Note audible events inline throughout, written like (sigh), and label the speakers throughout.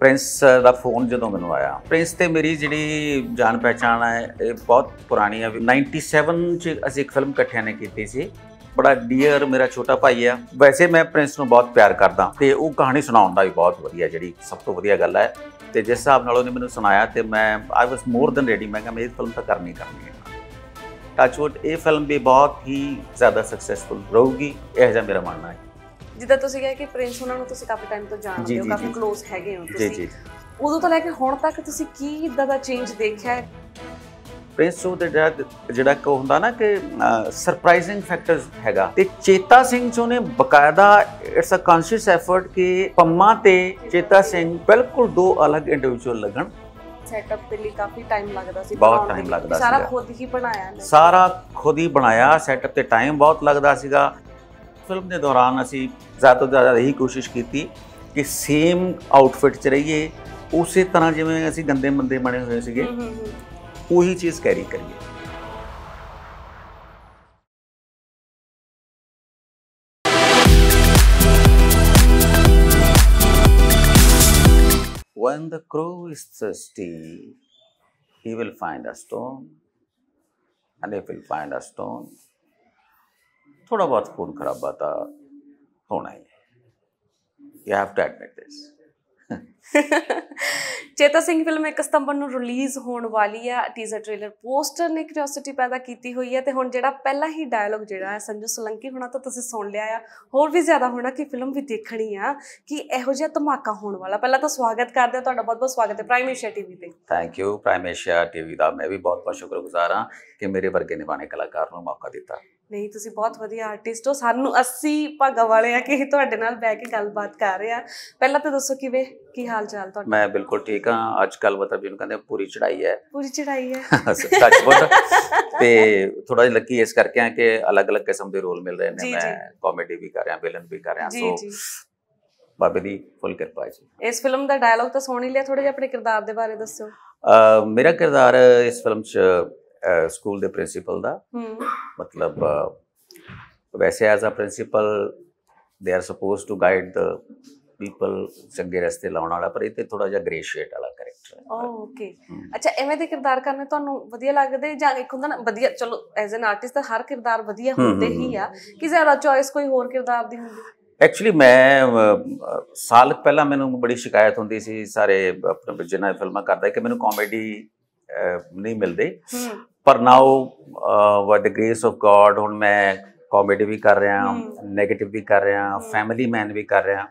Speaker 1: Prince ਦਾ phone ਜਦੋਂ ਮੈਨੂੰ ਆਇਆ ਪ੍ਰਿੰਸ ਤੇ ਮੇਰੀ ਜਿਹੜੀ ਜਾਣ ਪਛਾਣ ਹੈ ਇਹ ਬਹੁਤ ਪੁਰਾਣੀ ਹੈ 97 ਚ ਅਸੀਂ ਇੱਕ ਫਿਲਮ ਇਕੱਠਿਆਂ ਨੇ ਕੀਤੀ ਸੀ ਬੜਾ ਡੀਅਰ ਮੇਰਾ ਛੋਟਾ ਭਾਈ ਆ ਵੈਸੇ ਮੈਂ ਪ੍ਰਿੰਸ ਨੂੰ ਬਹੁਤ ਪਿਆਰ ਕਰਦਾ ਤੇ ਉਹ ਕਹਾਣੀ ਸੁਣਾਉਣ ਦਾ ਵੀ ਬਹੁਤ ਵਧੀਆ ਜਿਹੜੀ ਸਭ ਤੋਂ ਵਧੀਆ ਗੱਲ ਹੈ ਤੇ ਜਿਸ ਹਿਸਾਬ ਨਾਲ ਉਹਨੇ ਮੈਨੂੰ ਸੁਣਾਇਆ ਤੇ ਮੈਂ ਆਈ ਵਾਸ ਮੋਰ ਦਨ ਰੈਡੀ ਮੈਂ ਕਿਹਾ ਇਹ ਫਿਲਮ ਤਾਂ ਕਰਨੀ ਕਰਨੀ ਹੈ ਟੱਚਵੁੱਡ ਇਹ ਫਿਲਮ ਵੀ ਬਹੁਤ ਹੀ ਜ਼ਿਆਦਾ ਸਕਸੈਸਫੁਲ ਰਹੂਗੀ ਇਹ ਜਿਹਾ ਮੇਰਾ ਮੰਨਣਾ ਹੈ
Speaker 2: ਜਿੱਦਾਂ ਤੁਸੀਂ ਕਿਹਾ ਕਿ ਪ੍ਰਿੰਸ ਉਹਨਾਂ ਨੂੰ ਤੁਸੀਂ ਕਾਫੀ ਟਾਈਮ ਤੋਂ ਜਾਣਦੇ ਹੋ ਕਾਫੀ ক্লোਜ਼ ਹੈਗੇ ਹੋ ਤੁਸੀਂ ਉਦੋਂ ਤੋਂ ਲੈ ਕੇ ਹੁਣ ਤੱਕ ਤੁਸੀਂ ਕੀ ਇਦਾਂ ਦਾ ਚੇਂਜ ਦੇਖਿਆ ਹੈ
Speaker 1: ਪ੍ਰਿੰਸ ਉਹ ਤੇ ਜਿਹੜਾ ਕੋ ਹੁੰਦਾ ਨਾ ਕਿ ਸਰਪ੍ਰਾਈਜ਼ਿੰਗ ਫੈਕਟਰਸ ਹੈਗਾ ਤੇ ਚੇਤਾ ਸਿੰਘ ਜੋ ਨੇ ਬਕਾਇਦਾ ਇਟਸ ਅ ਕੌਨਸ਼ੀਅਸ ਐਫਰਟ ਕਿ ਪੰਮਾ ਤੇ ਚੇਤਾ ਸਿੰਘ ਬਿਲਕੁਲ ਦੋ ਅਲੱਗ ਇੰਡੀਵਿਜੂਅਲ ਲੱਗਣ
Speaker 2: ਸੈਟਅਪ ਤੇ ਲਈ ਕਾਫੀ ਟਾਈਮ ਲੱਗਦਾ ਸੀ ਬਹੁਤ ਟਾਈਮ ਲੱਗਦਾ ਸੀ ਸਾਰਾ ਖੁਦ ਹੀ ਬਣਾਇਆ
Speaker 1: ਸਾਰਾ ਖੁਦ ਹੀ ਬਣਾਇਆ ਸੈਟਅਪ ਤੇ ਟਾਈਮ ਬਹੁਤ ਲੱਗਦਾ ਸੀਗਾ फिल्म के दौरान असी ज़्यादा तो ज़्यादा यही कोशिश की कि सेम आउटफिट च रहीए उस तरह जिमें असी गंदे मंदे बने हुए थे हम्म, हम्म, हम्म। उ चीज़ कैरी करिए When the crow is thirsty, he will find a stone, and if he will find a stone, ਥੋੜਾ ਬਹੁਤ ਖੂਨ खराबा था ਹੋਣਾ ही you have to admit this
Speaker 2: Cheta Singh film 1 ਸਤੰਬਰ ਨੂੰ ਰਿਲੀਜ਼ ਹੋਣ ਵਾਲੀ ਆ ਟੀਜ਼ਰ ਟ੍ਰੇਲਰ ਪੋਸਟਰ ਨੇ ਕਿਉਰਿਓਸਿਟੀ ਪੈਦਾ ਕੀਤੀ ਹੋਈ ਹੈ ਤੇ ਹੁਣ ਜਿਹੜਾ ਪਹਿਲਾ ਹੀ ਡਾਇਲੌਗ ਜਿਹੜਾ ਹੈ ਸੰਜੂ ਸਲੰਕੀ ਹੋਣਾ ਤਾਂ ਤੁਸੀਂ ਸੁਣ ਲਿਆ ਆ ਹੋਰ ਵੀ ਜ਼ਿਆਦਾ ਹੋਣਾ ਕਿ ਫਿਲਮ ਵੀ ਦੇਖਣੀ ਆ ਕਿ ਇਹੋ ਜਿਹਾ ਧਮਾਕਾ ਹੋਣ ਵਾਲਾ ਪਹਿਲਾਂ ਤਾਂ ਸਵਾਗਤ ਕਰਦੇ ਆ ਤੁਹਾਡਾ ਬਹੁਤ-ਬਹੁਤ ਸਵਾਗਤ ਹੈ ਪ੍ਰਾਈਮ ਏਸ਼ੀਆ ਟੀਵੀ ਤੇ
Speaker 1: thank you Prime Asia TV ਦਾ ਮੈਂ ਵੀ ਬਹੁਤ-ਬਹੁਤ ਸ਼ੁਕਰਗੁਜ਼ਾਰ ਹਾਂ ਕਿ ਮੇਰੇ ਵਰਗੇ ਨਿਵਾਣੇ ਕਲਾਕਾਰ ਨੂੰ ਮੌਕਾ ਦਿੱਤਾ
Speaker 2: ਨਹੀਂ ਤੁਸੀਂ ਬਹੁਤ ਵਧੀਆ ਆਰਟਿਸਟ ਹੋ ਸਾਨੂੰ ਅਸੀਂ ਭਾਗਾ ਵਾਲੇ ਆ ਕਿ ਤੁਹਾਡੇ ਨਾਲ ਬੈ ਕੇ ਗੱਲਬਾਤ ਕਰ ਰਹੇ ਆ ਪਹਿਲਾਂ ਤਾਂ ਦੱਸੋ ਕਿਵੇਂ ਕੀ ਹਾਲ ਚਾਲ ਤੁਹਾਡਾ ਮੈਂ
Speaker 1: ਬਿਲਕੁਲ ਠੀਕ ਹਾਂ ਅੱਜ ਕੱਲ ਮਤਲਬ ਜਿਹਨੂੰ ਕਹਿੰਦੇ ਪੂਰੀ ਚੜਾਈ ਹੈ
Speaker 2: ਪੂਰੀ ਚੜਾਈ ਹੈ (laughs) ਸੱਚ ਬੋਲ
Speaker 1: ਤੇ ਥੋੜਾ ਜਿਹਾ ਲੱਕੀ ਇਸ ਕਰਕੇ ਆ ਕਿ ਅਲੱਗ-ਅਲੱਗ ਕਿਸਮ ਦੇ ਰੋਲ ਮਿਲ ਰਹੇ ਨੇ ਮੈਂ ਕਾਮੇਡੀ ਵੀ ਕਰ ਰਿਹਾ ਵਿਲਨ ਵੀ ਕਰ ਰਿਹਾ ਸੋ ਬਾਬੇ ਦੀ ਫੁੱਲ ਕਿਰਪਾ ਜੀ
Speaker 2: ਇਸ ਫਿਲਮ ਦਾ ਡਾਇਲੌਗ ਤਾਂ ਸੋਹਣੀ ਲਿਆ ਥੋੜਾ ਜਿਹਾ ਆਪਣੇ ਕਿਰਦਾਰ ਦੇ ਬਾਰੇ ਦੱਸੋ
Speaker 1: ਮੇਰਾ ਕਿਰਦਾਰ ਇਸ ਫਿਲਮ 'ਚ ਸਕੂਲ uh, ਦੇ ਪ੍ਰਿੰਸੀਪਲ ਦਾ ਮਤਲਬ uh, ਵੈਸੇ as a principal they are supposed to guide the people ਚੰਗੇ ਰਸਤੇ ਲਾਉਣ ਵਾਲਾ ਪਰ ਇਹ ਤੇ ਥੋੜਾ ਜਿਹਾ ਗ੍ਰੇ ਵਾਲਾ ਕੈਰੈਕਟਰ ਹੈ
Speaker 2: ਓਕੇ oh, ਅੱਛਾ ਐਵੇਂ ਦੇ ਕਿਰਦਾਰ ਕਰਨੇ ਤੁਹਾਨੂੰ ਵਧੀਆ ਲੱਗਦੇ ਜਾਂ ਇੱਕ ਹੁੰਦਾ ਨਾ ਵਧੀਆ ਚਲੋ ਐਜ਼ ਐਨ ਆਰਟਿਸਟ ਤਾਂ ਹਰ ਕਿਰਦਾਰ ਵਧੀਆ ਹੁੰਦੇ ਹੀ ਆ ਕਿ ਜ਼ਿਆਦਾ ਚੋਇਸ ਕੋਈ ਹੋਰ ਕਿਰਦਾਰ ਦੀ ਹੁੰਦੀ
Speaker 1: ਐਕਚੁਅਲੀ ਮੈਂ ਸਾਲ ਪਹਿਲਾਂ ਮੈਨੂੰ ਬੜੀ ਸ਼ਿਕਾਇਤ ਹੁੰਦੀ ਸੀ ਸਾਰੇ ਆਪਣੇ ਜਿਹਨਾਂ ਫਿਲਮਾਂ ਕਰਦਾ ਕਿ ਮੈਨੂੰ ਕਾਮੇਡੀ ਨਹੀਂ ਮਿਲਦੇ ਪਰ now what the grace of God ਹੁਣ ਮੈਂ ਕਾਮੇਡੀ ਵੀ ਕਰ ਰਿਹਾ ਨੈਗੇਟਿਵ ਵੀ ਕਰ ਰਿਹਾ ਫੈਮਿਲੀ ਮੈਨ ਵੀ ਕਰ ਰਿਹਾ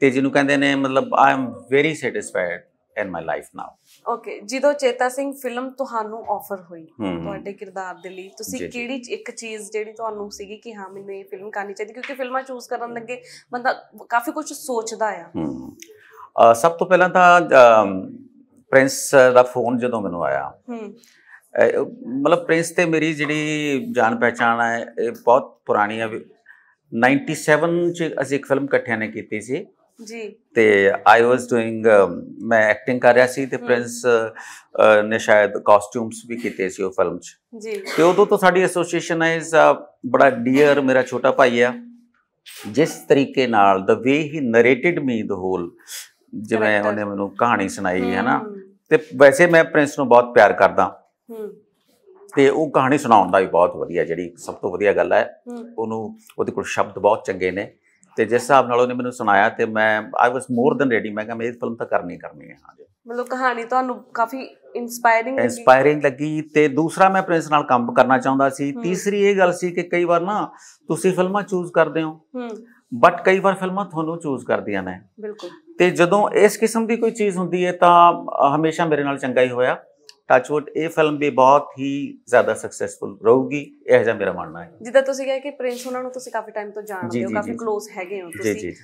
Speaker 1: ਤੇ ਜਿਹਨੂੰ ਕਹਿੰਦੇ ਨੇ ਮਤਲਬ I am very satisfied in my life now
Speaker 2: okay ਜਦੋਂ ਚੇਤਾ ਸਿੰਘ ਫਿਲਮ ਤੁਹਾਨੂੰ ਆਫਰ ਹੋਈ ਤੁਹਾਡੇ ਕਿਰਦਾਰ ਦੇ ਲਈ ਤੁਸੀਂ ਕਿਹੜੀ ਇੱਕ ਚੀਜ਼ ਜਿਹੜੀ ਤੁਹਾਨੂੰ ਸੀਗੀ ਕਿ ਹਾਂ ਮੈਨੂੰ ਇਹ ਫਿਲਮ ਕਰਨੀ ਚਾਹੀਦੀ ਕਿਉਂਕਿ ਫਿਲਮਾਂ ਚੂਜ਼ ਕਰਨ ਲੱਗੇ ਬੰਦਾ ਕਾਫੀ ਕੁਝ ਸੋਚਦਾ
Speaker 1: ਆ ਸਭ ਤੋਂ ਪਹਿਲਾਂ ਤਾਂ ਪ੍ਰਿੰਸ ਦਾ ਫੋਨ ਜਦੋਂ ਮੈਨੂੰ ਆਇਆ ਮਤਲਬ ਪ੍ਰਿੰਸ ਤੇ ਮੇਰੀ ਜਿਹੜੀ ਜਾਣ ਪਛਾਣ ਹੈ ਇਹ ਬਹੁਤ ਪੁਰਾਣੀ ਹੈ 97 ਚ ਅਸੀਂ ਇੱਕ ਫਿਲਮ ਇਕੱਠਿਆਂ ਨੇ ਕੀਤੀ ਸੀ ਜੀ ਤੇ ਆਈ ਵਾਸ ਡੂਇੰਗ ਮੈਂ ਐਕਟਿੰਗ ਕਰ ਰਿਹਾ ਸੀ ਤੇ ਪ੍ਰਿੰਸ ਨੇ ਸ਼ਾਇਦ ਕਾਸਟਿਊਮਸ ਵੀ ਕੀਤੇ ਸੀ ਉਹ ਫਿਲਮ 'ਚ ਜੀ ਤੇ ਉਦੋਂ ਤੋਂ ਸਾਡੀ ਐਸੋਸੀਏਸ਼ਨ ਹੈ ਇਸ ਬੜਾ ਡੀਅਰ ਮੇਰਾ ਛੋਟਾ ਭਾਈ ਆ ਜਿਸ ਤਰੀਕੇ ਨਾਲ ਦ ਵੇ ਹੀ ਨਰੇਟਿਡ ਮੀ ਦ ਹੋਲ ਜਿਵੇਂ ਉਹਨੇ ਮੈਨੂੰ ਕਹਾਣੀ ਸੁਣਾਈ ਹੈ ਨਾ ਤੇ ਵੈਸੇ ਮੈਂ ਪ੍ਰਿੰਸ ਨੂੰ ਬਹੁਤ ਪਿਆਰ ਕਰਦਾ ਤੇ ਉਹ ਕਹਾਣੀ ਸੁਣਾਉਣ ਦਾ ਵੀ ਬਹੁਤ ਵਧੀਆ ਜਿਹੜੀ ਸਭ ਤੋਂ ਵਧੀਆ ਗੱਲ ਹੈ ਉਹਨੂੰ ਉਹਦੇ ਕੋਲ ਸ਼ਬਦ ਬਹੁਤ ਚੰਗੇ ਨੇ ਤੇ ਜਿਸ ਹਿਸਾਬ ਨਾਲ ਉਹਨੇ ਮੈਨੂੰ ਸੁਣਾਇਆ ਤੇ ਮੈਂ ਆਈ ਵਾਸ ਮੋਰ ਦਨ ਰੈਡੀ ਮੈਂ ਕਿਹਾ ਮੈਂ ਇਹ ਫਿਲਮ ਤਾਂ ਕਰਨੀ ਕਰਨੀ ਹੈ ਹਾਂਜੀ
Speaker 2: ਮਤਲਬ ਕਹਾਣੀ ਤੁਹਾਨੂੰ ਕਾਫੀ ਇਨਸਪਾਇਰਿੰਗ
Speaker 1: ਇਨਸਪਾਇਰਿੰਗ ਲੱਗੀ ਤੇ ਦੂਸਰਾ ਮੈਂ ਪ੍ਰਿੰਸ ਨਾਲ ਕੰਮ ਕਰਨਾ ਚਾਹੁੰਦਾ ਸੀ ਤੀਸਰੀ ਇਹ ਗੱਲ ਸੀ ਕਿ ਕਈ ਵਾਰ ਨਾ ਤੁਸੀਂ ਫਿਲਮਾਂ ਚੂਜ਼ ਕਰਦੇ ਹੋ ਬਟ ਕਈ ਵਾਰ ਫਿਲਮਾਂ ਤੁਹਾਨੂੰ ਚੂਜ਼ ਕਰਦੀਆਂ ਨੇ ਬਿਲਕੁਲ ਤੇ ਜਦੋਂ ਇਸ ਕਿਸਮ ਦੀ ਕੋਈ ਚੀਜ਼ ਹੁੰਦੀ ਹੈ ਤਾਂ ਹਮੇਸ਼ਾ ਮੇਰੇ ਨਾਲ ਚੰਗਾ ਹੀ ਹੋਇਆ ਟੱਚਵੁੱਡ ਇਹ ਫਿਲਮ ਵੀ ਬਹੁਤ ਹੀ ਜ਼ਿਆਦਾ ਸਕਸੈਸਫੁਲ ਰਹੂਗੀ ਇਹ ਜਿਹਾ ਮੇਰਾ ਮੰਨਣਾ ਹੈ
Speaker 2: ਜਿੱਦਾਂ ਤੁਸੀਂ ਕਹੇ ਕਿ ਪ੍ਰਿੰਸ ਉਹਨਾਂ ਨੂੰ ਤੁਸੀਂ ਕਾਫੀ ਟਾਈਮ ਤੋਂ ਜਾਣਦੇ ਹੋ ਕਾਫੀ ਕਲੋਜ਼ ਹੈਗੇ ਹੋ ਤੁਸੀਂ ਜੀ ਜੀ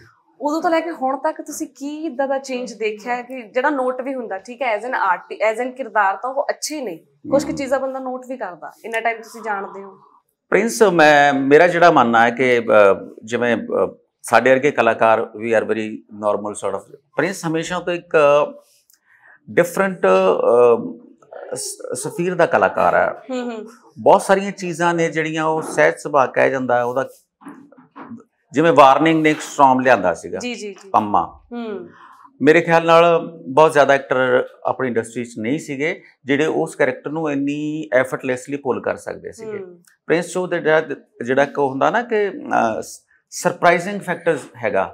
Speaker 2: ਉਦੋਂ ਤੋਂ ਲੈ ਕੇ ਹੁਣ ਤੱਕ ਤੁਸੀਂ ਕੀ ਇਦਾਂ ਦਾ ਚੇਂਜ ਦੇਖਿਆ ਹੈ ਕਿ ਜਿਹੜਾ ਨੋਟ ਵੀ ਹੁੰਦਾ ਠੀਕ ਹੈ as an art as an ਕਿਰਦਾਰ ਤਾਂ ਉਹ ਅੱਛੇ ਨੇ ਕੁਝ ਕੁ ਚੀਜ਼ਾਂ ਬੰਦਾ ਨੋਟ ਵੀ ਕਰਦਾ ਇੰਨਾ ਟਾਈਮ ਤੁਸੀਂ ਜਾਣਦੇ ਹੋ
Speaker 1: ਪ੍ਰਿੰਸ ਮੈਂ ਮੇਰਾ ਜਿਹੜਾ ਮੰਨਣਾ ਹੈ ਕਿ ਜਿਵੇਂ ਸਾਡੇ ਵਰਗੇ ਕਲਾਕਾਰ we are very normal sort of prince ਹਮੇਸ਼ਾ ਤੋਂ ਇੱਕ ਡਿਫਰੈਂਟ ਸਫੀਰ ਦਾ ਕਲਾਕਾਰ ਹੈ ਹੂੰ ਹੂੰ ਬਹੁਤ ਸਾਰੀਆਂ ਚੀਜ਼ਾਂ ਨੇ ਜਿਹੜੀਆਂ ਉਹ ਸਹਿਜ ਸੁਭਾਅ ਕਹਿ ਜਾਂਦਾ ਉਹਦਾ ਜਿਵੇਂ ਵਾਰਨਿੰਗ ਨੇ ਇੱਕ ਸਟ੍ਰੋਮ ਲਿਆਂਦਾ ਸੀਗਾ ਜੀ ਜੀ ਜੀ ਪੰਮਾ ਹੂੰ ਮੇਰੇ ਖਿਆਲ ਨਾਲ ਬਹੁਤ ਜ਼ਿਆਦਾ ਐਕਟਰ ਆਪਣੀ ਇੰਡਸਟਰੀ 'ਚ ਨਹੀਂ ਸੀਗੇ ਜਿਹੜੇ ਉਸ ਕੈਰੈਕਟਰ ਨੂੰ ਇੰਨੀ ਐਫਰਟਲੈਸਲੀ ਪੁੱਲ ਕਰ ਸਕਦੇ ਸੀਗੇ ਪ੍ਰਿੰਸ ਸ਼ੋ ਦੇ ਜਿਹੜਾ ਕੋ ਹੁੰਦਾ ਨਾ ਕਿ ਸਰਪ੍ਰਾਈਜ਼ਿੰਗ ਫੈਕਟਰਸ ਹੈਗਾ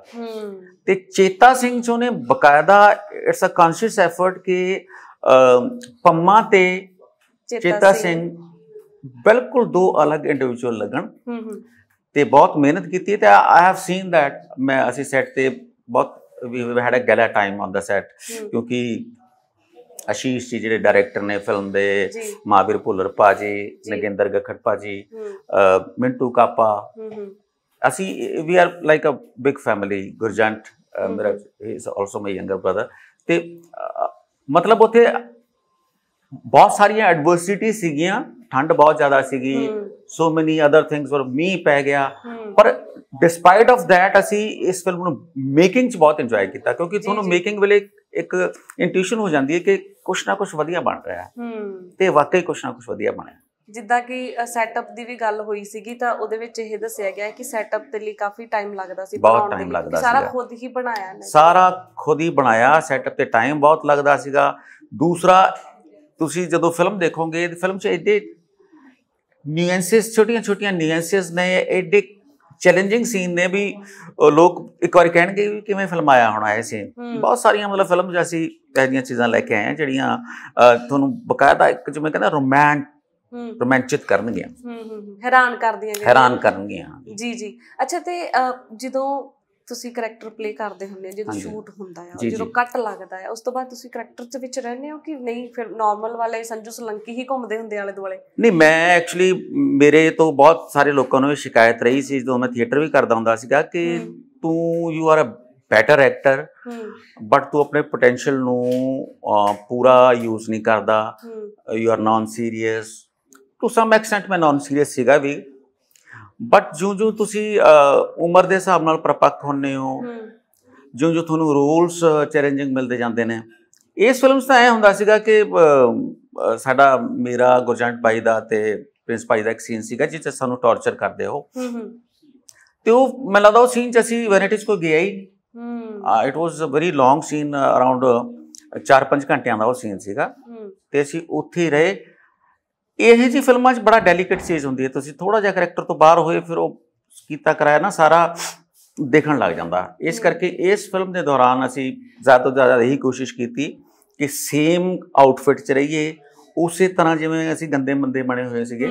Speaker 1: ਤੇ ਚੇਤਾ ਸਿੰਘ ਚੋਂ ਨੇ ਬਕਾਇਦਾ ਇਟਸ ਅ ਕੌਨਸ਼ੀਅਸ ਐਫਰਟ ਕਿ ਪੰਮਾ ਤੇ ਚੇਤਾ ਸਿੰਘ ਬਿਲਕੁਲ ਦੋ ਅਲੱਗ ਇੰਡੀਵਿਜੂਅਲ ਲੱਗਣ ਤੇ ਬਹੁਤ ਮਿਹਨਤ ਕੀਤੀ ਤੇ ਆਈ ਹੈਵ ਸੀਨ ਥੈਟ ਮੈਂ ਅਸੀਂ ਸੈੱਟ ਤੇ ਬਹੁਤ we had a gala time on the set ਕਿਉਂਕਿ ਅਸ਼ੀਸ਼ ਜੀ ਜਿਹੜੇ ਡਾਇਰੈਕਟਰ ਨੇ ਫਿਲਮ ਦੇ ਮਾਵੀਰ ਭੁੱਲਰ ਪਾਜੀ ਨਗਿੰਦਰ ਗਖੜ ਪਾਜੀ ਮਿੰਟੂ ਕਾਪਾ ਅਸੀਂ we are like a big family Gurjant ਮੇਰਾ ਹੀ ਇਸ ਆਲਸੋ ਮਾਈ ਯੰਗਰ ਬ੍ਰਦਰ ਤੇ ਮਤਲਬ ਉੱਥੇ ਬਹੁਤ ਸਾਰੀਆਂ ਐਡਵਰਸਿਟੀ ਸੀਗੀਆਂ ਠੰਡ ਬਹੁਤ ਜ਼ਿਆਦਾ ਸੀਗੀ ਸੋ ਮਨੀ ਅਦਰ ਥਿੰਗਸ ਔਰ ਮੀ ਪੈ ਗਿਆ ਪਰ ਡਿਸਪਾਈਟ ਆਫ ਥੈਟ ਅਸੀਂ ਇਸ ਫਿਲਮ ਨੂੰ ਮੇਕਿੰਗ ਚ ਬਹੁਤ ਇੰਜੋਏ ਕੀਤਾ ਕਿਉਂਕਿ ਤੁਹਾਨੂੰ ਮੇਕਿੰਗ ਵੇਲੇ ਇੱਕ ਇੰਟੂਇਸ਼ਨ ਹੋ ਜਾਂਦੀ ਹੈ ਕਿ ਕੁਛ ਨਾ ਕੁਛ ਵਧੀਆ ਬਣ ਰਿਹਾ ਹੈ ਤੇ ਵਾਕਈ ਕੁਛ ਨਾ ਕੁਛ ਵਧੀਆ ਬਣਿਆ
Speaker 2: ਜਿੱਦਾਂ ਕਿ ਸੈਟਅਪ ਦੀ ਵੀ ਗੱਲ ਹੋਈ ਸੀਗੀ ਤਾਂ ਉਹਦੇ ਵਿੱਚ ਇਹ ਦੱਸਿਆ ਗਿਆ ਕਿ ਸੈਟਅਪ ਤੇ ਲਈ ਕਾਫੀ ਟਾਈਮ ਲੱਗਦਾ ਸੀ ਬਹੁਤ ਟਾਈਮ ਲੱਗਦਾ ਸੀ ਸਾਰਾ ਖੁਦ ਹੀ ਬਣਾਇਆ ਨੇ
Speaker 1: ਸਾਰਾ ਖੁਦ ਹੀ ਬਣਾਇਆ ਸੈਟਅਪ ਤੇ ਟਾਈਮ ਬਹੁਤ ਲੱਗਦਾ ਸੀਗਾ ਦੂਸਰਾ ਤੁਸੀਂ ਜਦੋਂ ਫਿਲਮ ਦੇਖੋਗੇ ਫਿਲਮ 'ਚ ਐਡੇ ਨਿਊਐਂਸਸ ਛੋਟੀਆਂ-ਛੋਟੀਆਂ ਨਿਊਐਂਸਸ ਨੇ ਐਡੇ ਚੈਲੰਜਿੰਗ ਸੀਨ ਨੇ ਵੀ ਲੋਕ ਇੱਕ ਵਾਰ ਕਹਿਣਗੇ ਕਿ ਕਿਵੇਂ ਫਿਲਮ ਆਇਆ ਹੋਣਾ ਇਹ ਸੀਨ ਬਹੁਤ ਸਾਰੀਆਂ ਮਤਲਬ ਫਿਲਮ ਜਿਹਾ ਅਸੀਂ ਚੀਜ਼ਾਂ ਲੈ ਕੇ ਆਏ ਆ ਜਿਹੜੀਆਂ ਤੁਹਾਨੂੰ ਬਕਾਇਦਾ ਇੱਕ ਜਿਵੇਂ ਕਹਿੰਦਾ ਰੋਮਾਂਟ
Speaker 2: ਰੋਮਾਂਚਿਤ ਕਰਨਗੀਆਂ ਹੂੰ ਹੂੰ ਹੈਰਾਨ ਕਰਦੀਆਂ ਹੈਰਾਨ ਕਰਨਗੀਆਂ ਜੀ ਜੀ ਅੱਛਾ ਤੇ ਜਦੋਂ ਤੁਸੀਂ ਕੈਰੈਕਟਰ ਪਲੇ ਕਰਦੇ ਹੁੰਦੇ ਜਦੋਂ ਸ਼ੂਟ ਹੁੰਦਾ ਹੈ ਜਦੋਂ ਕੱਟ ਲੱਗਦਾ ਹੈ ਉਸ ਤੋਂ ਬਾਅਦ ਤੁਸੀਂ ਕੈਰੈਕਟਰ ਦੇ ਵਿੱਚ ਰਹਿੰਦੇ ਹੋ ਕਿ ਨਹੀਂ ਫਿਰ ਨਾਰਮਲ ਵਾਲੇ ਸੰਜੂ ਸਲੰਕੀ ਹੀ ਘੁੰਮਦੇ ਹੁੰਦੇ ਆਲੇ ਦੁਆਲੇ
Speaker 1: ਨਹੀਂ ਮੈਂ ਐਕਚੁਅਲੀ ਮੇਰੇ ਤੋਂ ਬਹੁਤ ਸਾਰੇ ਲੋਕਾਂ ਨੂੰ ਇਹ ਸ਼ਿਕਾਇਤ ਰਹੀ ਸੀ ਜਦੋਂ ਮੈਂ ਥੀਏਟਰ ਵੀ ਕਰਦਾ ਹੁੰਦਾ ਸੀਗਾ ਕਿ ਤੂੰ you are a better actor but ਤੂੰ ਆਪਣੇ ਪੋਟੈਂਸ਼ੀਅਲ ਨੂੰ ਪੂਰਾ ਯੂਜ਼ ਨਹੀਂ ਕਰਦਾ you are non serious to some extent ਮੈਂ ਨਾਨ ਸੀਰੀਅਸ ਸੀਗਾ ਵੀ ਬਟ ਜਿਉਂ ਜਿਉਂ ਤੁਸੀਂ ਉਮਰ ਦੇ ਹਿਸਾਬ ਨਾਲ ਪਰਪੱਕ ਹੁੰਨੇ ਹੋ ਜਿਉਂ ਜਿਉਂ ਤੁਹਾਨੂੰ ਰੋਲਸ ਚੈਲੰਜਿੰਗ ਮਿਲਦੇ ਜਾਂਦੇ ਨੇ ਇਸ ਫਿਲਮਸ ਦਾ ਐ ਹੁੰਦਾ ਸੀਗਾ ਕਿ ਸਾਡਾ ਮੇਰਾ ਗੁਰਜੰਟ ਭਾਈ ਦਾ ਤੇ ਪ੍ਰਿੰਸ ਭਾਈ ਦਾ ਇੱਕ ਸੀਨ ਸੀਗਾ ਜਿਸ ਤੇ ਸਾਨੂੰ ਟੌਰਚਰ ਕਰਦੇ ਹੋ ਤੇ ਉਹ ਮੈਨੂੰ ਲੱਗਦਾ ਉਹ ਸੀਨ ਚ ਅਸੀਂ ਵੈਨਿਟੀਜ਼ ਕੋ ਗਿਆ ਹੀ it was a very long scene around 4-5 ਘੰਟਿਆਂ ਦਾ ਉਹ ਸੀਨ ਸੀਗਾ ਤੇ ਅਸੀਂ ਉੱਥੇ ਰਹੇ ਇਹ ਜੀ ਫਿਲਮਾਂ 'ਚ ਬੜਾ ਡੈਲੀਕੇਟ ਚੀਜ਼ ਹੁੰਦੀ ਹੈ ਤੁਸੀਂ ਥੋੜਾ ਜਿਹਾ ਕੈਰੈਕਟਰ ਤੋਂ ਬਾਹਰ ਹੋਏ ਫਿਰ ਉਹ ਕੀਤਾ ਕਰਾਇਆ ਨਾ ਸਾਰਾ ਦੇਖਣ ਲੱਗ ਜਾਂਦਾ ਇਸ ਕਰਕੇ ਇਸ ਫਿਲਮ ਦੇ ਦੌਰਾਨ ਅਸੀਂ ਜ਼ਿਆਦਾ ਤੋਂ ਜ਼ਿਆਦਾ ਇਹੀ ਕੋਸ਼ਿਸ਼ ਕੀਤੀ ਕਿ ਸੇਮ ਆਊਟਫਿਟ 'ਚ ਰਹੀਏ ਉਸੇ ਤਰ੍ਹਾਂ ਜਿਵੇਂ ਅਸੀਂ ਗੰਦੇ ਮੰਦੇ ਬਣੇ ਹੋਏ ਸੀਗੇ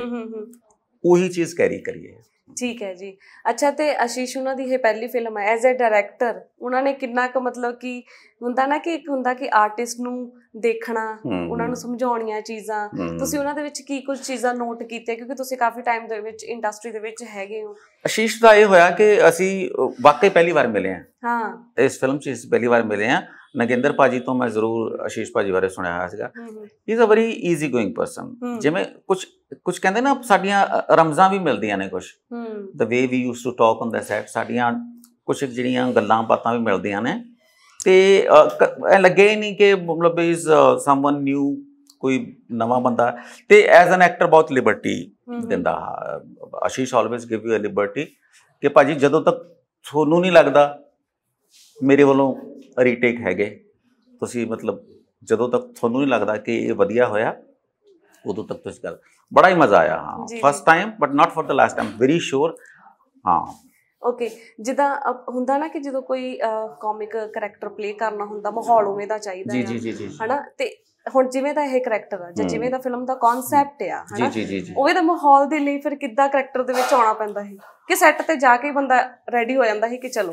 Speaker 1: ਉਹੀ ਚੀਜ਼ ਕੈਰੀ ਕਰੀਏ
Speaker 2: ਠੀਕ ਹੈ ਜੀ ਅੱਛਾ ਤੇ ਆਸ਼ੀਸ਼ ਉਹਨਾਂ ਦੀ ਇਹ ਪਹਿਲੀ ਫਿਲਮ ਹੈ ਐਜ਼ ਅ ਡਾਇਰੈਕਟਰ ਉਹਨਾਂ ਨੇ ਕਿੰਨਾ ਕੁ ਮਤਲਬ ਕਿ ਹੁੰਦਾ ਨਾ ਕਿ ਇੱਕ ਹੁੰਦਾ ਕਿ ਆਰਟਿਸਟ ਨੂੰ ਦੇਖਣਾ ਉਹਨਾਂ ਨੂੰ ਸਮਝਾਉਣੀਆਂ ਚੀਜ਼ਾਂ ਤੁਸੀਂ ਉਹਨਾਂ ਦੇ ਵਿੱਚ ਕੀ ਕੁਝ ਚੀਜ਼ਾਂ ਨੋਟ ਕੀਤੇ ਕਿਉਂਕਿ ਤੁਸੀਂ ਕਾਫੀ ਟਾਈਮ ਦੇ ਵਿੱਚ ਇੰਡਸਟਰੀ ਦੇ ਵਿੱਚ ਹੈਗੇ ਹੋ
Speaker 1: ਅਸ਼ੀਸ਼ ਦਾ ਇਹ ਹੋਇਆ ਕਿ ਅਸੀਂ ਵਾਕਈ ਪਹਿਲੀ ਵਾਰ ਮਿਲੇ ਹਾਂ ਹਾਂ ਇਸ ਫਿਲਮ 'ਚ ਇਸ ਪਹਿਲੀ ਵਾਰ ਮਿਲੇ ਹਾਂ ਨਗਿੰਦਰ ਪਾਜੀ ਤੋਂ ਮੈਂ ਜ਼ਰੂਰ ਅਸ਼ੀਸ਼ ਪਾਜੀ ਬਾਰੇ ਸੁਣਿਆ ਹੋਇਆ ਸੀਗਾ is a very easy going person ਜਿਵੇਂ ਕੁਝ ਕੁਝ ਕਹਿੰਦੇ ਨਾ ਸਾਡੀਆਂ ਰਮਜ਼ਾਂ ਵੀ ਮਿਲਦੀਆਂ ਨੇ ਕੁਝ the way we used to talk on the set ਸਾਡੀਆਂ ਕੁਝ ਜਿਹੜੀਆਂ ਗੱਲਾਂ ਬਾਤਾਂ ਵੀ ਮਿਲਦੀਆਂ ਨੇ ਤੇ ਐ ਲੱਗੇ ਹੀ ਨਹੀਂ ਕਿ ਮਤਲਬ ਇਸ ਸਮਵਨ ਨਿਊ ਕੋਈ ਨਵਾਂ ਬੰਦਾ ਤੇ ਐਜ਼ ਐਨ ਐਕਟਰ ਬਹੁਤ ਲਿਬਰਟੀ ਦਿੰਦਾ Ashish always give you a liberty ਕਿ ਭਾਜੀ ਜਦੋਂ ਤੱਕ ਤੁਹਾਨੂੰ ਨਹੀਂ ਲੱਗਦਾ ਮੇਰੇ ਵੱਲੋਂ ਰੀਟੇਕ ਹੈਗੇ ਤੁਸੀਂ ਮਤਲਬ ਜਦੋਂ ਤੱਕ ਤੁਹਾਨੂੰ ਨਹੀਂ ਲੱਗਦਾ ਕਿ ਇਹ ਵਧੀਆ ਹੋਇਆ ਉਦੋਂ ਤੱਕ ਤੁਸੀਂ ਕਰ ਬੜਾ ਹੀ ਮਜ਼ਾ ਆਇਆ ਹਾਂ first time but not for the last time very sure ਹਾਂ
Speaker 2: ਓਕੇ ਜਿੱਦਾਂ ਹੁੰਦਾ ਨਾ ਕਿ ਜਦੋਂ ਕੋਈ ਕਾਮਿਕ ਕੈਰੈਕਟਰ ਪਲੇ ਕਰਨਾ ਹੁੰਦਾ ਮਾਹੌਲ ਉਵੇਂ ਦਾ ਚਾਹੀਦਾ ਹੈ ਹਨਾ ਤੇ ਹੁਣ ਜਿਵੇਂ ਦਾ ਇਹ ਕੈਰੈਕਟਰ ਆ ਜਾਂ ਜਿਵੇਂ ਦਾ ਫਿਲਮ ਦਾ ਕਨਸੈਪਟ ਆ ਹਨਾ ਜੀ ਦਾ ਮਾਹੌਲ ਦੇ ਲਈ ਫਿਰ ਕਿੱਦਾਂ ਕੈਰੈਕਟਰ ਦੇ ਵਿੱਚ ਆਉਣਾ ਪੈਂਦਾ ਹੈ ਕਿ ਸੈੱਟ ਤੇ ਜਾ ਕੇ ਬੰਦਾ ਰੈਡੀ ਹੋ ਜਾਂਦਾ ਹੈ ਕਿ ਚਲੋ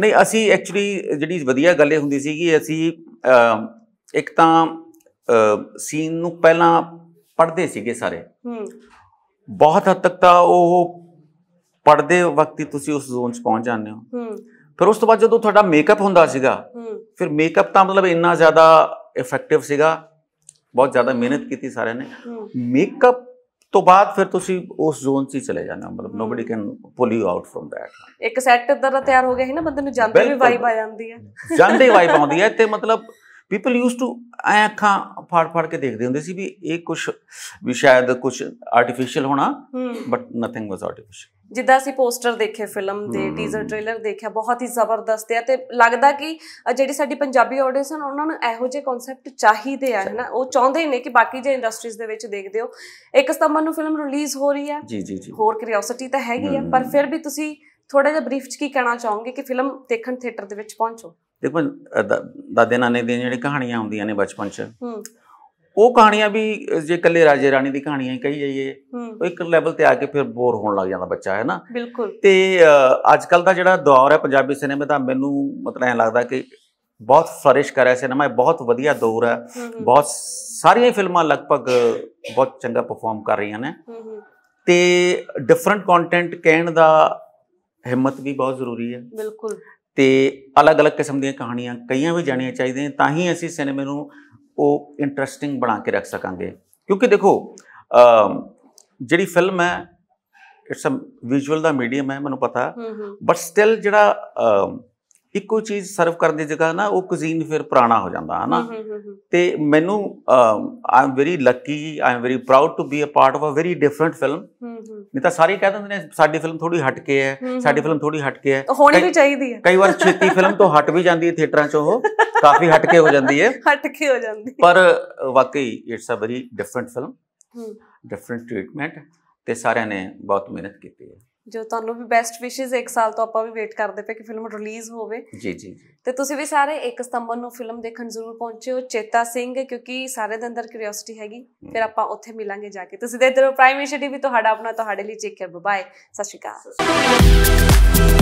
Speaker 1: ਨਹੀਂ ਅਸੀਂ ਐਕਚੁਅਲੀ ਜਿਹੜੀ ਵਧੀਆ ਗੱਲ ਇਹ ਹੁੰਦੀ ਸੀ ਕਿ ਅਸੀਂ ਇੱਕ ਤਾਂ ਸੀਨ ਨੂੰ ਪਹਿਲਾਂ ਪੜ੍ਹਦੇ ਸੀਗੇ ਸਾਰੇ ਹੂੰ ਬਹੁਤ ਹੱਦ ਤੱਕ ਤਾਂ ਉਹ ਪੜਦੇ ਵਕਤ ਹੀ ਤੁਸੀਂ ਉਸ ਜ਼ੋਨ 'ਚ ਪਹੁੰਚ ਜਾਂਦੇ ਹੋ ਫਿਰ ਉਸ ਤੋਂ ਬਾਅਦ ਜਦੋਂ ਤੁਹਾਡਾ ਮੇਕਅਪ ਹੁੰਦਾ ਸੀਗਾ ਫਿਰ ਮੇਕਅਪ ਤਾਂ ਮਤਲਬ ਇੰਨਾ ਜ਼ਿਆਦਾ ਇਫੈਕਟਿਵ ਸੀਗਾ ਬਹੁਤ ਜ਼ਿਆਦਾ ਮਿਹਨਤ ਕੀਤੀ ਸਾਰਿਆਂ ਨੇ ਮੇਕਅਪ ਤੋਂ ਬਾਅਦ ਫਿਰ ਤੁਸੀਂ ਉਸ ਜ਼ੋਨ 'ਚ ਹੀ ਚਲੇ ਜਾਣਾ ਮਤਲਬ nobody can pull you out from that
Speaker 2: ਇੱਕ ਸੈੱਟ ਇਦਾਂ ਦਾ ਤਿਆਰ ਹੋ ਗਿਆ ਹੈ ਨਾ ਬੰਦੇ ਨੂੰ ਜਾਂਦੇ ਵੀ ਵਾਈਬ ਆ ਜਾਂਦੀ ਹੈ ਜਾਂਦੇ ਵਾਈਬ ਆਉਂਦੀ
Speaker 1: ਹੈ ਤੇ ਮਤਲਬ ਪੀਪਲ ਯੂਜ਼ ਟੂ ਐ ਅੱਖਾਂ ਫਾੜ ਫਾੜ ਕੇ ਦੇਖਦੇ ਹੁੰਦੇ ਸੀ ਵੀ ਇਹ ਕੁਝ ਵੀ ਸ਼ਾਇਦ ਕੁਝ ਆਰਟੀਫੀਸ਼ੀਅਲ ਹੋਣਾ ਬਟ ਨਥਿੰਗ ਵਾਸ ਆਰਟੀਫੀਸ਼ੀਅਲ
Speaker 2: ਜਿੱਦਾਂ ਅਸੀਂ ਪੋਸਟਰ ਦੇਖੇ ਫਿਲਮ ਦੇ ਟੀਜ਼ਰ ਟ੍ਰੇਲਰ ਦੇਖਿਆ ਬਹੁਤ ਹੀ ਜ਼ਬਰਦਸਤ ਹੈ ਤੇ ਲੱਗਦਾ ਕਿ ਜਿਹੜੀ ਸਾਡੀ ਪੰਜਾਬੀ ਆਡੀਅנס ਹਨ ਉਹਨਾਂ ਨੂੰ ਇਹੋ ਜਿਹੇ ਕਨਸੈਪਟ ਚਾਹੀਦੇ ਆ ਹਨਾ ਉਹ ਚਾਹੁੰਦੇ ਨੇ ਕਿ ਬਾਕੀ ਜੇ ਇੰਡਸਟਰੀਜ਼ ਦੇ ਵਿੱਚ ਦੇਖਦੇ ਹੋ 1 ਸਤੰਬਰ ਨੂੰ ਫਿਲਮ ਰਿਲੀਜ਼ ਹੋ ਰਹੀ ਹੈ ਜੀ ਜੀ ਜੀ ਹੋਰ ਕਿਰਿਓਸਿਟੀ ਤਾਂ ਹੈਗੀ ਆ ਪਰ ਫਿਰ ਵੀ ਤੁਸੀਂ ਥੋੜਾ ਜਿਹਾ ਬਰੀਫ ਚ ਕੀ ਕਹਿਣਾ ਚਾਹੋਗੇ ਕਿ ਫਿਲਮ ਦੇਖਣ ਥੀਏਟਰ ਦੇ ਵਿੱਚ ਪਹੁੰਚੋ
Speaker 1: ਦੇਖੋ ਦਾਦੇ ਨਾਨੇ ਦੀਆਂ ਜਿਹੜੀਆਂ ਕਹਾਣੀਆਂ ਹੁੰਦੀਆਂ ਨੇ ਬਚਪਨ 'ਚ ਉਹ ਕਹਾਣੀਆਂ ਵੀ ਜੇ ਇਕੱਲੇ ਰਾਜੇ ਰਾਣੀ ਦੀ ਕਹਾਣੀਆਂ ਹੀ ਕਹੀ ਜਾਈਏ ਉਹ ਇੱਕ ਲੈਵਲ ਤੇ ਆ ਕੇ ਫਿਰ ਬੋਰ ਹੋਣ ਲੱਗ ਜਾਂਦਾ ਬੱਚਾ ਹੈ ਨਾ ਬਿਲਕੁਲ ਤੇ ਅੱਜ ਕੱਲ ਦਾ ਜਿਹੜਾ ਦੌਰ ਹੈ ਪੰਜਾਬੀ ਸਿਨੇਮੇ ਦਾ ਮੈਨੂੰ ਮਤਲਬ ਐ ਲੱਗਦਾ ਕਿ ਬਹੁਤ ਕਰ ਰਿਹਾ ਸਿਨੇਮਾ ਬਹੁਤ ਵਧੀਆ ਦੌਰ ਹੈ ਬਹੁਤ ਸਾਰੀਆਂ ਫਿਲਮਾਂ ਲਗਭਗ ਬਹੁਤ ਚੰਗਾ ਪਰਫਾਰਮ ਕਰ ਰਹੀਆਂ ਨੇ ਤੇ ਡਿਫਰੈਂਟ ਕੰਟੈਂਟ ਕਹਿਣ ਦਾ ਹਿੰਮਤ ਵੀ ਬਹੁਤ ਜ਼ਰੂਰੀ ਹੈ ਬਿਲਕੁਲ ਤੇ ਅਲੱਗ-ਅਲੱਗ ਕਿਸਮ ਦੀਆਂ ਕਹਾਣੀਆਂ ਕਈਆਂ ਵੀ ਜਾਣੀਆਂ ਚਾਹੀਦੀਆਂ ਤਾਂ ਹੀ ਅਸੀਂ ਸਿਨੇਮੇ ਨੂੰ ਉਹ ਇੰਟਰਸਟਿੰਗ ਬਣਾ ਕੇ ਰੱਖ ਸਕਾਂਗੇ ਕਿਉਂਕਿ ਦੇਖੋ ਜਿਹੜੀ ਫਿਲਮ ਹੈ ਇਟਸ ਅ ਵਿਜ਼ੂਅਲ ਦਾ ਮੀਡੀਅਮ ਹੈ ਮੈਨੂੰ ਪਤਾ ਬਟ ਸਟਿਲ ਜਿਹੜਾ ਇੱਕੋ ਚੀਜ਼ ਸਰਵ ਕਰਨ ਦੀ ਜਗ੍ਹਾ ਨਾ ਉਹ ਕੁਜ਼ੀਨ ਫਿਰ ਪੁਰਾਣਾ ਹੋ ਜਾਂਦਾ ਹੈ ਨਾ ਤੇ ਮੈਨੂੰ I am very lucky I am very proud to be a part of a very different film ਨਹੀਂ ਤਾਂ ਸਾਰੇ ਕਹਿ ਦਿੰਦੇ ਨੇ ਸਾਡੀ ਫਿਲਮ ਥੋੜੀ ਹਟ ਕੇ ਹੈ ਸਾਡੀ ਫਿਲਮ ਥੋੜੀ ਹਟ ਕੇ ਹੈ ਹੋਣੀ ਵੀ ਚਾਹੀਦੀ ਹੈ ਕਈ ਵਾਰ ਛੇਤੀ ਫਿਲਮ ਤੋਂ ਹਟ ਵੀ ਜਾਂਦੀ ਹੈ ਥੀਏਟਰਾਂ 'ਚ ਉਹ ਕਾਫੀ ਹਟ ਕੇ ਹੋ ਜਾਂਦੀ ਹੈ
Speaker 2: ਹਟ ਕੇ ਹੋ ਜਾਂਦੀ
Speaker 1: ਪਰ ਵਾਕਈ it's a very different film different treatment ਤੇ ਸਾਰਿਆਂ ਨੇ ਬਹੁਤ ਮਿਹਨਤ ਕੀਤੀ ਹੈ
Speaker 2: ਜੋ ਤੁਹਾਨੂੰ ਵੀ ਬੈਸਟ ਵਿਸ਼ੇਸ ਇੱਕ ਸਾਲ ਤੋਂ ਆਪਾਂ ਵੀ ਵੇਟ ਕਰਦੇ ਪਏ ਕਿ ਫਿਲਮ ਰਿਲੀਜ਼ ਹੋਵੇ ਜੀ ਜੀ ਤੇ ਤੁਸੀਂ ਵੀ ਸਾਰੇ 1 ਸਤੰਬਰ ਨੂੰ ਫਿਲਮ ਦੇਖਣ ਜ਼ਰੂਰ ਪਹੁੰਚਿਓ ਚੇਤਾ ਸਿੰਘ ਕਿਉਂਕਿ ਸਾਰੇ ਦੇ ਅੰਦਰ ਕਿਉਰਿਓਸਿਟੀ ਹੈਗੀ ਫਿਰ ਆਪਾਂ ਉੱਥੇ ਮਿਲਾਂਗੇ ਜਾ ਕੇ ਤੁਸੀਂ ਦੇਖਦੇ ਰਹੋ ਪ੍ਰਾਈਮ ਇਨੀਸ਼ੀਏਟਿਵ ਵੀ ਤੁਹਾਡਾ ਆਪਣਾ ਤੁਹਾਡੇ ਲਈ ਚੇਕ ਕਰ ਬਾਏ ਸਤਿ ਸ਼੍ਰੀ ਅਕਾਲ